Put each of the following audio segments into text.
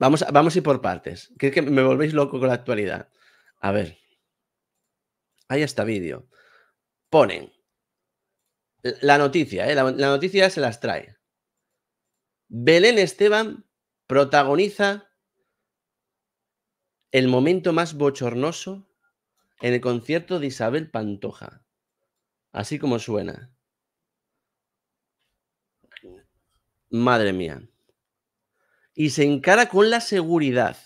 Vamos, a ir por partes. Creo que me volvéis loco con la actualidad? A ver. Ahí está vídeo. Ponen la noticia, ¿eh? la noticia se las trae. Belén Esteban protagoniza el momento más bochornoso en el concierto de Isabel Pantoja. Así como suena. Madre mía y se encara con la seguridad.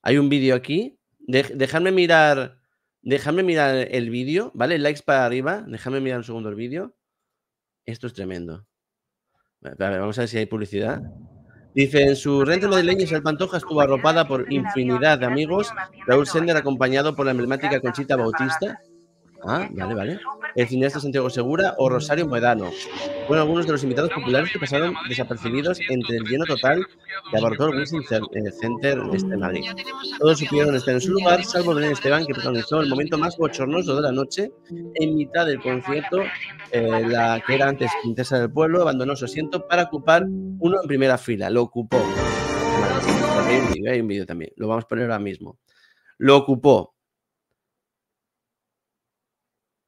Hay un vídeo aquí. dejadme mirar. Dejadme mirar el vídeo, ¿vale? Likes para arriba. Dejadme mirar un segundo el vídeo. Esto es tremendo. vamos a ver si hay publicidad. Dice, en su pues renta de y el Pantoja estuvo arropada por infinidad de amigos, Raúl Sender acompañado por la emblemática Conchita Bautista, Ah, vale, vale. El cineasta Santiago Segura o Rosario Moedano. Fueron algunos de los invitados populares que pasaron desapercibidos entre el lleno total de abarcó el Center de este Madrid. Todos supieron estar en su lugar, salvo Belén Esteban, que protagonizó el momento más bochornoso de la noche. En mitad del concierto, eh, la que era antes princesa del pueblo abandonó su asiento para ocupar uno en primera fila. Lo ocupó. Bueno, hay un vídeo también. Lo vamos a poner ahora mismo. Lo ocupó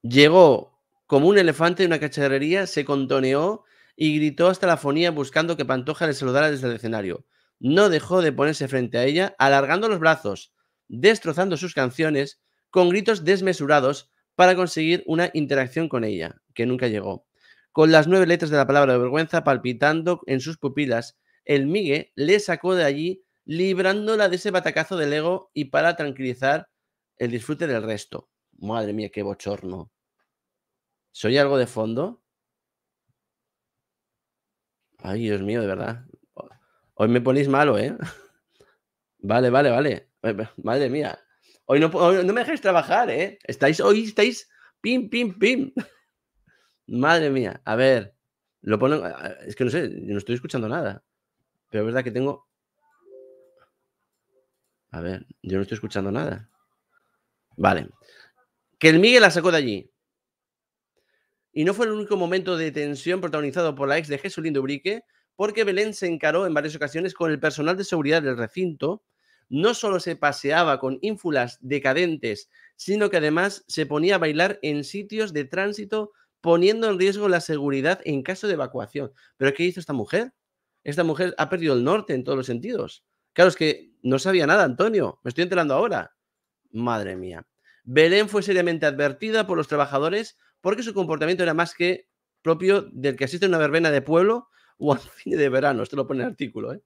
Llegó como un elefante de una cacharrería, se contoneó y gritó hasta la fonía buscando que Pantoja le saludara desde el escenario. No dejó de ponerse frente a ella, alargando los brazos, destrozando sus canciones con gritos desmesurados para conseguir una interacción con ella, que nunca llegó. Con las nueve letras de la palabra de vergüenza palpitando en sus pupilas, el Migue le sacó de allí, librándola de ese batacazo del ego y para tranquilizar el disfrute del resto. Madre mía, qué bochorno. ¿Soy algo de fondo? Ay, Dios mío, de verdad. Hoy me ponéis malo, ¿eh? Vale, vale, vale. Eh, eh, madre mía. Hoy no, no me dejáis trabajar, ¿eh? Estáis, hoy estáis pim, pim, pim. Madre mía. A ver, lo ponen. Eh, es que no sé, no estoy escuchando nada. Pero es verdad que tengo. A ver, yo no estoy escuchando nada. Vale. Que el Miguel la sacó de allí. Y no fue el único momento de tensión protagonizado por la ex de Jesulín Dubrique, porque Belén se encaró en varias ocasiones con el personal de seguridad del recinto. No solo se paseaba con ínfulas decadentes, sino que además se ponía a bailar en sitios de tránsito, poniendo en riesgo la seguridad en caso de evacuación. ¿Pero qué hizo esta mujer? Esta mujer ha perdido el norte en todos los sentidos. Claro, es que no sabía nada, Antonio. Me estoy enterando ahora. Madre mía. Belén fue seriamente advertida por los trabajadores porque su comportamiento era más que propio del que asiste a una verbena de pueblo o al fin de verano. Esto lo pone el artículo, ¿eh?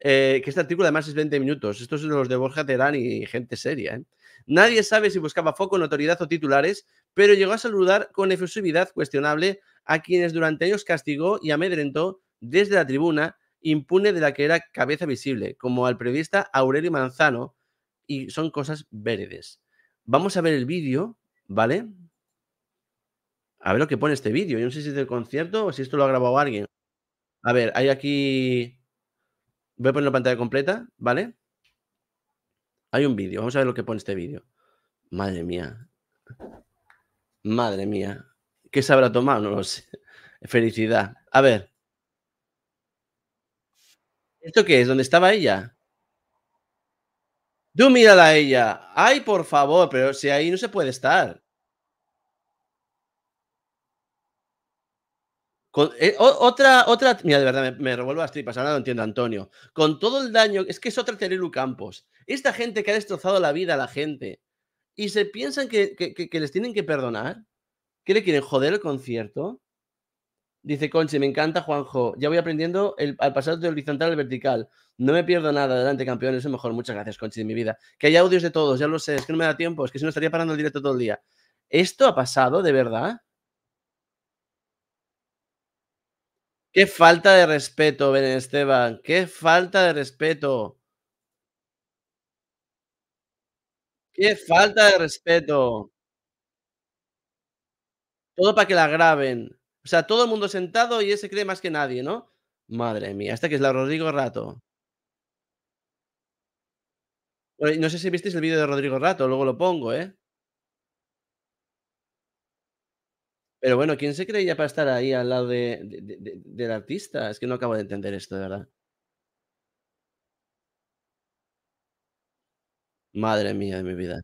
eh que este artículo además es 20 minutos. Estos son los de Borja Terán y gente seria. ¿eh? Nadie sabe si buscaba foco, notoriedad o titulares, pero llegó a saludar con efusividad cuestionable a quienes durante años castigó y amedrentó desde la tribuna impune de la que era cabeza visible, como al periodista Aurelio Manzano, y son cosas verdes. Vamos a ver el vídeo, ¿vale? A ver lo que pone este vídeo. Yo no sé si es del concierto o si esto lo ha grabado alguien. A ver, hay aquí. Voy a poner la pantalla completa, ¿vale? Hay un vídeo. Vamos a ver lo que pone este vídeo. Madre mía. Madre mía. ¿Qué se habrá tomado? No lo sé. Felicidad. A ver. ¿Esto qué es? ¿Dónde estaba ella? Tú mírala a ella. Ay, por favor, pero si ahí no se puede estar. Eh, otra, otra, mira, de verdad, me, revuelvo las tripas, ahora no entiendo, Antonio. Con todo el daño, es que es otra Terelu Campos. Esta gente que ha destrozado la vida a la gente y se piensan que, les tienen que perdonar, ¿Qué le quieren joder el concierto. Dice Conche, me encanta Juanjo. Ya voy aprendiendo el, al pasar de horizontal al vertical. No me pierdo nada. Adelante, campeón. Eso mejor. Muchas gracias, Conchi, de mi vida. Que haya audios de todos, ya lo sé. Es que no me da tiempo. Es que si no estaría parando el directo todo el día. Esto ha pasado, de verdad. Qué falta de respeto, Ben Esteban. Qué falta de respeto. Qué falta de respeto. Todo para que la graben. O sea, todo el mundo sentado y ese cree más que nadie, ¿no? Madre mía, hasta que es la Rodrigo Rato. no sé si visteis el vídeo de Rodrigo Rato, luego lo pongo, ¿eh? Pero bueno, ¿quién se creía para estar ahí al lado del artista? Es que no acabo de entender esto, de verdad. Madre mía de mi vida.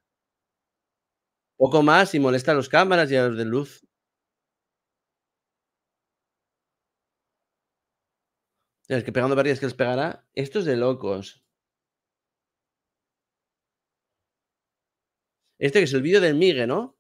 Poco más y molesta los cámaras y a los de luz. El que pegando pérdidas que les pegará. Esto es de locos. Este que es el vídeo del Migue, ¿no?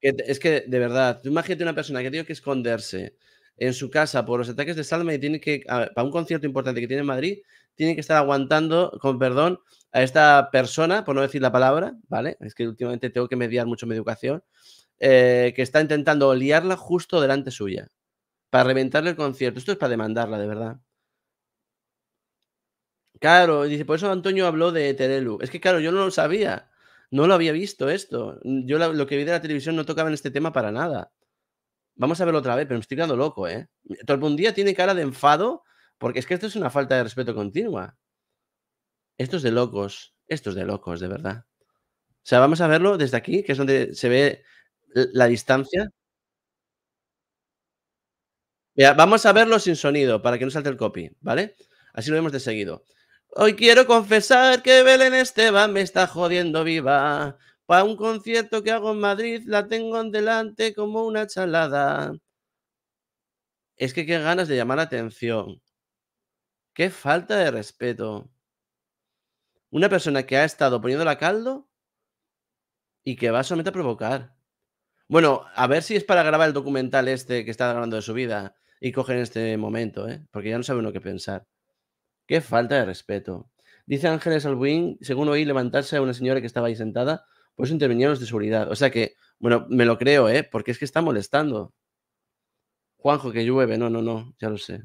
es que, de verdad, imagínate una persona que tiene que esconderse en su casa por los ataques de Salma y tiene que, para un concierto importante que tiene en Madrid, tiene que estar aguantando, con perdón, a esta persona, por no decir la palabra, ¿vale? Es que últimamente tengo que mediar mucho mi educación, eh, que está intentando liarla justo delante suya, para reventarle el concierto. Esto es para demandarla, de verdad. Claro, dice, por eso Antonio habló de Terelu. Es que, claro, yo no lo sabía. No lo había visto esto. Mm, yo lo, que vi de la televisión no tocaba en este tema para nada. Vamos a verlo otra vez, pero me estoy quedando loco, ¿eh? Mm, todo día tiene cara de enfado porque es que esto es una falta de respeto continua. Esto es de locos. Esto es de locos, de verdad. O sea, vamos a verlo desde aquí, que es donde se ve la distancia. Mira, vamos a verlo sin sonido para que no salte el copy, ¿vale? Así lo vemos de seguido. Hoy quiero confesar que Belén Esteban me está jodiendo viva. Para un concierto que hago en Madrid la tengo en delante como una chalada. Es que qué ganas de llamar la atención. Qué falta de respeto. Una persona que ha estado poniéndola a caldo y que va solamente a provocar. Bueno, a ver si es para grabar el documental este que está grabando de su vida y en este momento, ¿eh? porque ya no sabe uno qué pensar. Qué falta de respeto. Dice Ángeles Albuín, según oí levantarse a una señora que estaba ahí sentada, pues intervinieron los de seguridad. O sea que, bueno, me lo creo, ¿eh? Porque es que está molestando. Juanjo, que llueve. No, no, no, ya lo sé.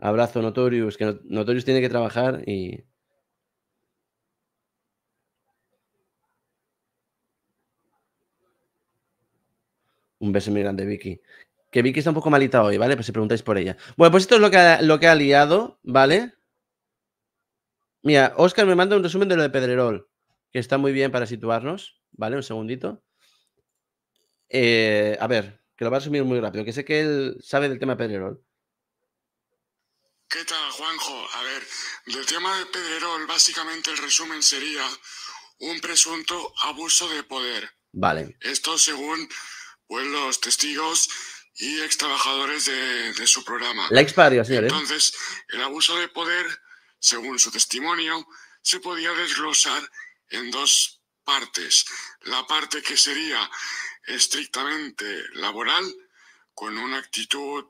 Abrazo, Notorious, que Notorious tiene que trabajar y... Un beso muy grande, Vicky. Que vi que está un poco malita hoy, ¿vale? Pues si preguntáis por ella. Bueno, pues esto es lo que ha, lo que ha liado, ¿vale? Mira, Oscar me manda un resumen de lo de Pedrerol, que está muy bien para situarnos, ¿vale? Un segundito. Eh, a ver, que lo va a resumir muy rápido, que sé que él sabe del tema de Pedrerol. ¿Qué tal, Juanjo? A ver, del tema de Pedrerol, básicamente el resumen sería un presunto abuso de poder. Vale. Esto según pues, los testigos y ex trabajadores de, su programa. La señores. ¿eh? Entonces, el abuso de poder, según su testimonio, se podía desglosar en dos partes. La parte que sería estrictamente laboral, con una actitud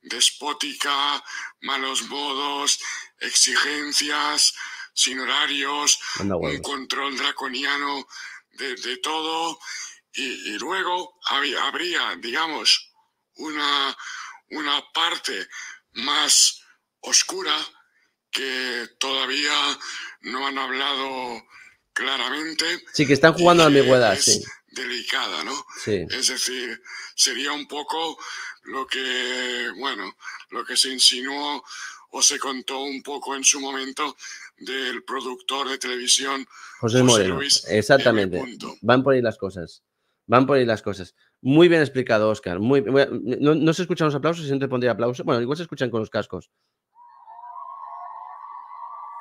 despótica, malos modos, exigencias, sin horarios, un control draconiano de, todo. Y, luego habría, digamos, una, parte más oscura que todavía no han hablado claramente. Sí, que están jugando a la ambigüedad, sí. Delicada, ¿no? Es decir, sería un poco lo que, bueno, lo que se insinuó o se contó un poco en su momento del productor de televisión José, Moreno. Exactamente. Van por ahí las cosas. Van por ahí las cosas. Muy bien explicado, Oscar. Muy, no, se escuchan los aplausos, si no te pondría aplausos. Bueno, igual se escuchan con los cascos.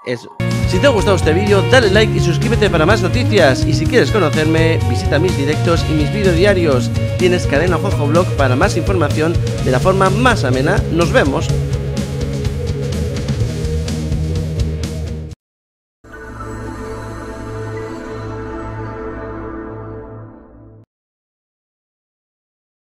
Eso. Si te ha gustado este vídeo, dale like y suscríbete para más noticias. Y si quieres conocerme, visita mis directos y mis vídeos diarios. Tienes cadena Jojo Blog para más información de la forma más amena. Nos vemos.